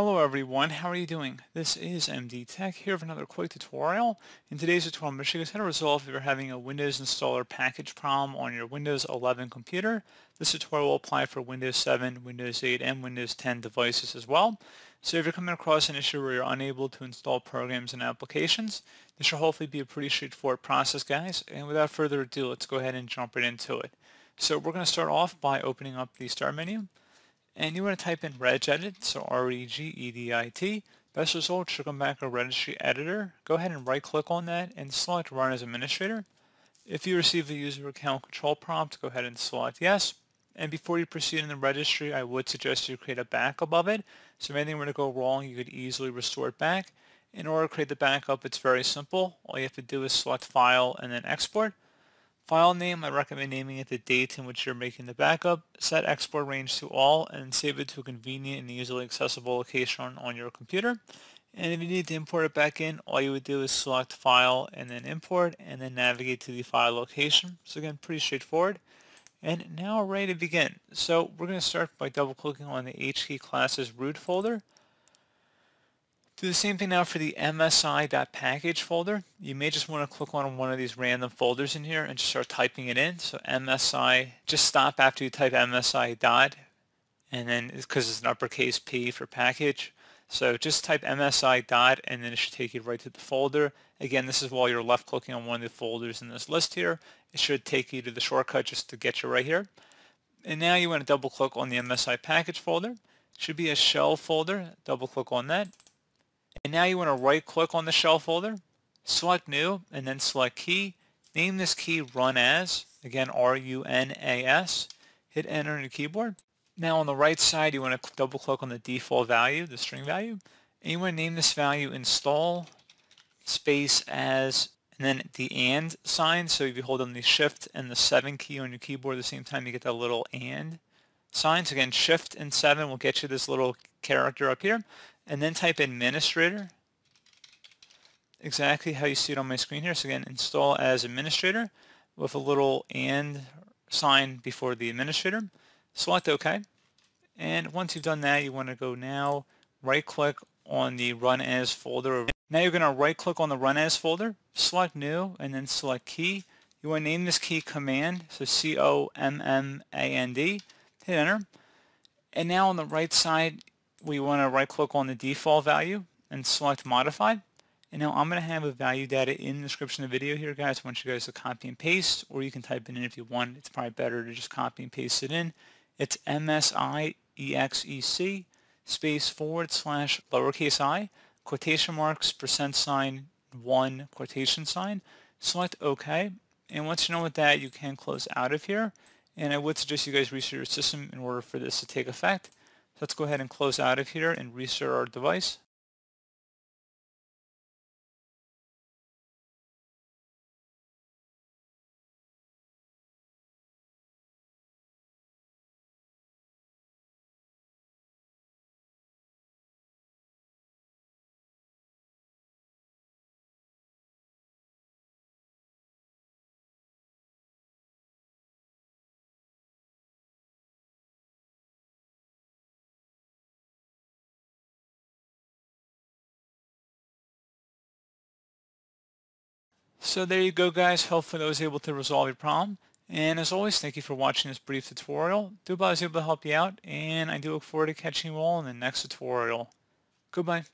Hello everyone, how are you doing? This is MD Tech here with another quick tutorial. In today's tutorial, I'm going to how to resolve if you're having a Windows installer package problem on your Windows 11 computer. This tutorial will apply for Windows 7, Windows 8, and Windows 10 devices as well. So if you're coming across an issue where you're unable to install programs and applications, this should hopefully be a pretty straightforward process, guys. And without further ado, let's go ahead and jump right into it. So we're going to start off by opening up the Start menu. And you want to type in regedit, so R-E-G-E-D-I-T. Best result should come back a registry editor. Go ahead and right click on that and select run as administrator. If you receive a user account control prompt, go ahead and select yes. And before you proceed in the registry, I would suggest you create a backup of it. So if anything were to go wrong, you could easily restore it back. In order to create the backup, it's very simple. All you have to do is select File and then Export. File name, I recommend naming it the date in which you're making the backup. Set export range to all and save it to a convenient and easily accessible location on your computer. And if you need to import it back in, all you would do is select File and then Import and then navigate to the file location. So again, pretty straightforward. And now we're ready to begin. So we're going to start by double clicking on the key classes root folder do the same thing now for the msi.package folder. You may just want to click on one of these random folders in here and just start typing it in. So msi, just stop after you type msi dot, and then because it's an uppercase P for package. So just type msi dot and then it should take you right to the folder. Again, this is while you're left clicking on one of the folders in this list here. It should take you to the shortcut just to get you right here. And now you want to double click on the MSI package folder. It should be a shell folder. Double click on that and now you want to right click on the shell folder, select new, and then select key. Name this key run as, again R-U-N-A-S. Hit enter on your keyboard. Now on the right side, you want to double click on the default value, the string value. And you want to name this value install space as and then the AND sign. So if you hold on the SHIFT and the 7 key on your keyboard at the same time, you get that little AND sign. So again, SHIFT and 7 will get you this little character up here and then type administrator exactly how you see it on my screen here. So again, install as administrator with a little and sign before the administrator. Select OK. And once you've done that, you want to go now right-click on the Run As folder. Now you're going to right-click on the Run As folder, select New, and then select Key. You want to name this key Command, so C-O-M-M-A-N-D. Hit Enter. And now on the right side, we want to right click on the default value and select modified. And now I'm going to have a value data in the description of the video here, guys. I want you guys to copy and paste, or you can type it in if you want. It's probably better to just copy and paste it in. It's MSIEXEC space forward slash lowercase i, quotation marks, percent sign, one, quotation sign. Select OK. And once you're done with that, you can close out of here. And I would suggest you guys research your system in order for this to take effect. Let's go ahead and close out of here and restart our device. So there you go guys, hopefully I was able to resolve your problem. And as always, thank you for watching this brief tutorial. Dubai was able to help you out, and I do look forward to catching you all in the next tutorial. Goodbye.